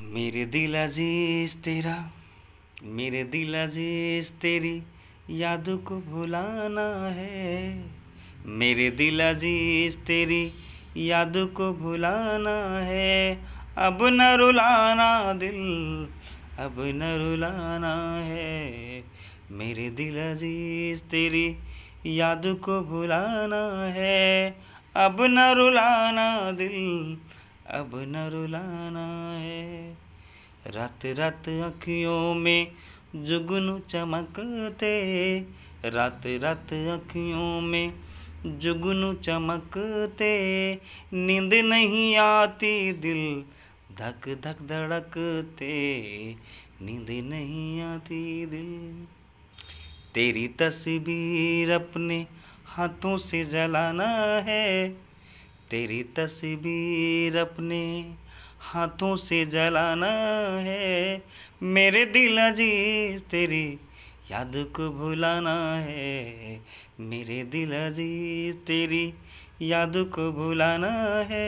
मेरे दिल अजीज तेरा मेरे दिल अजीज तेरी याद को भुलाना है मेरे दिल अजीज तेरी याद को भुलाना है अब न रुलाना दिल अब न रुलाना है मेरे दिल अजीज तेरी याद को भुलाना है अब न रुलाना दिल अब न रुलाना है रात रात अखियों में जुगनू चमकते रात रात अखियों में जुगनू चमकते नींद नहीं आती दिल धक धक धड़कते नींद नहीं आती दिल तेरी तस्वीर अपने हाथों से जलाना है तेरी तस्वीर अपने हाथों से जलाना है मेरे दिल अजीज तेरी याद को भुलाना है मेरे दिल अजीज तेरी याद को भुलाना है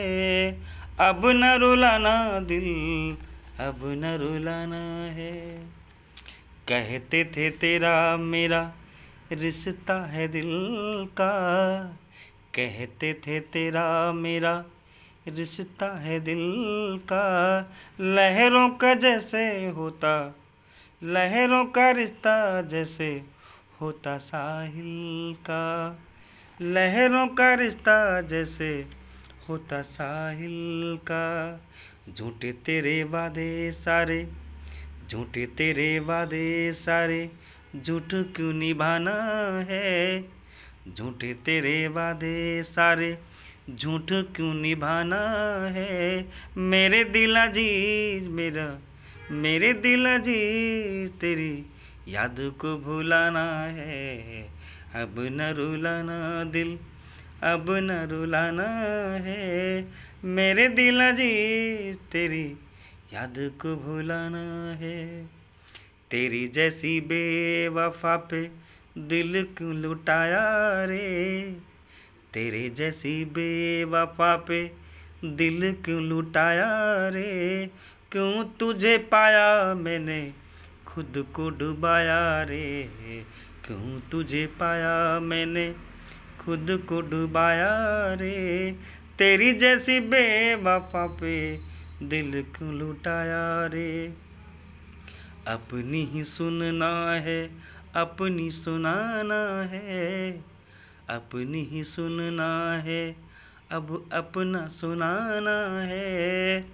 अब न रुलाना दिल अब न रुलाना है कहते थे तेरा मेरा रिश्ता है दिल का कहते थे तेरा मेरा रिश्ता है दिल का लहरों का जैसे होता लहरों का रिश्ता जैसे होता साहिल का लहरों का रिश्ता जैसे होता साहिल का झूठे तेरे वादे सारे झूठे तेरे वादे सारे झूठ क्यों निभाना है झूठे तेरे वादे सारे झूठ क्यों निभाना है मेरे दिल अजीज मेरा मेरे दिल अजीज तेरी याद को भुलाना है अब न रुलाना दिल अब न रुलाना है मेरे दिल अजीज तेरी याद को भुलाना है तेरी जैसी बेवफा पे दिल क्यों लुटाया रे तेरे जैसी बेवफा पे दिल क्यों लुटाया रे क्यों तुझे पाया मैंने खुद को डुबाया रे क्यों तुझे पाया मैंने खुद को डुबाया रे तेरी जैसी बेवफा पे दिल क्यों लुटाया रे अपनी ही सुनना है अपनी सुनाना है अपनी ही सुनना है अब अपना सुनाना है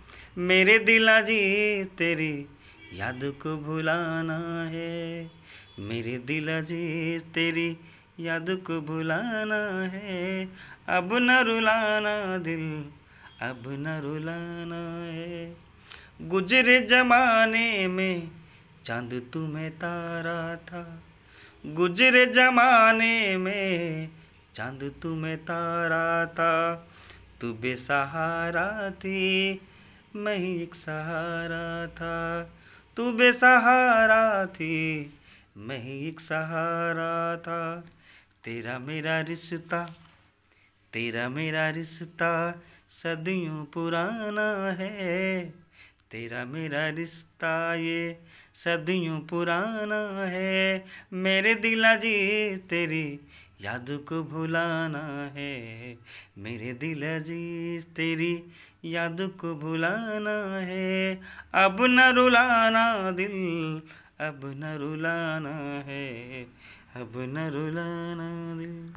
मेरे दिला जी तेरी याद को भुलाना है मेरे दिला जी तेरी याद को भुलाना है अब न रुलाना दिल अब न रुलाना है गुजरे जमाने में चांद तुम्हें तारा था गुजरे जमाने में चांद तू मैं तारा था तू बेसहारा थी मैं एक सहारा था तू बेसहारा थी मैं एक सहारा था तेरा मेरा रिश्ता तेरा मेरा रिश्ता सदियों पुराना है तेरा मेरा रिश्ता ये सदियों पुराना है मेरे दिला जी तेरी याद को भुलाना है मेरे दिल अजीज तेरी याद को भुलाना है अब न रुलाना दिल अब न रुलाना है अब न रुलाना दिल